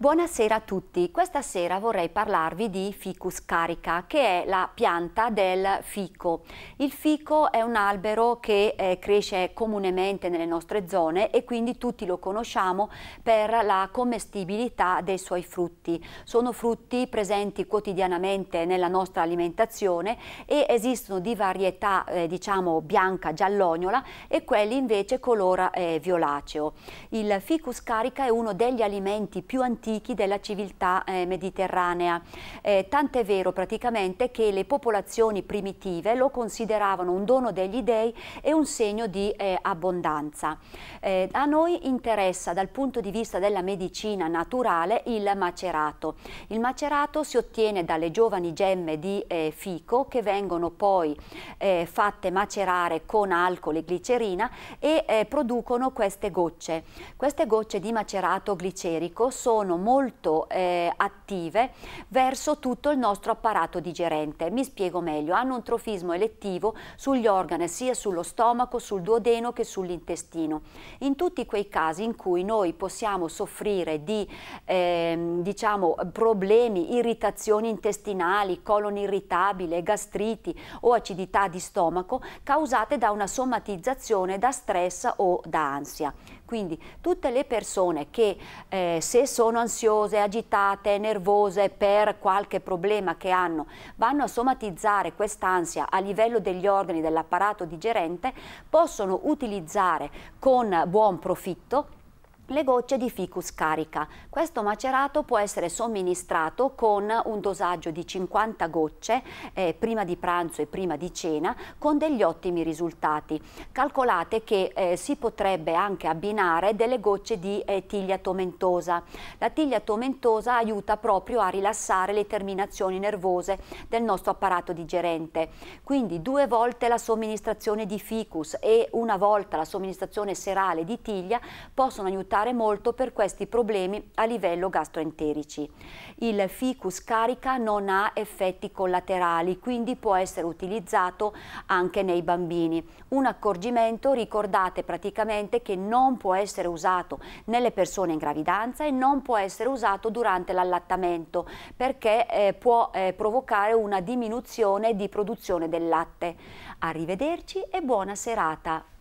Buonasera a tutti, questa sera vorrei parlarvi di Ficus carica che è la pianta del fico. Il fico è un albero che eh, cresce comunemente nelle nostre zone e quindi tutti lo conosciamo per la commestibilità dei suoi frutti. Sono frutti presenti quotidianamente nella nostra alimentazione e esistono di varietà eh, diciamo bianca giallognola e quelli invece color eh, violaceo. Il Ficus carica è uno degli alimenti più antichi antichi della civiltà eh, mediterranea. Eh, tant'è vero praticamente che le popolazioni primitive lo consideravano un dono degli dei e un segno di eh, abbondanza. Eh, a noi interessa dal punto di vista della medicina naturale il macerato. Il macerato si ottiene dalle giovani gemme di eh, fico che vengono poi eh, fatte macerare con alcol e glicerina e producono queste gocce. Queste gocce di macerato glicerico sono molto eh, attive verso tutto il nostro apparato digerente. Mi spiego meglio, hanno un trofismo elettivo sugli organi, sia sullo stomaco, sul duodeno che sull'intestino. In tutti quei casi in cui noi possiamo soffrire di eh, diciamo, problemi, irritazioni intestinali, colon irritabile, gastriti o acidità di stomaco causate da una somatizzazione da stress o da ansia. Quindi tutte le persone che eh, se sono ansiose ansiose, agitate, nervose per qualche problema che hanno, vanno a somatizzare quest'ansia a livello degli organi dell'apparato digerente, possono utilizzare con buon profitto le gocce di ficus carica. Questo macerato può essere somministrato con un dosaggio di 50 gocce eh, prima di pranzo e prima di cena con degli ottimi risultati. Calcolate che eh, si potrebbe anche abbinare delle gocce di eh, tiglia tomentosa. La tiglia tomentosa aiuta proprio a rilassare le terminazioni nervose del nostro apparato digerente. Quindi due volte la somministrazione di ficus e una volta la somministrazione serale di tiglia possono aiutare notare molto per questi problemi a livello gastroenterici. Il ficus carica non ha effetti collaterali, quindi può essere utilizzato anche nei bambini. Un accorgimento, ricordate praticamente che non può essere usato nelle persone in gravidanza e non può essere usato durante l'allattamento perché eh, può eh, provocare una diminuzione di produzione del latte. Arrivederci e buona serata.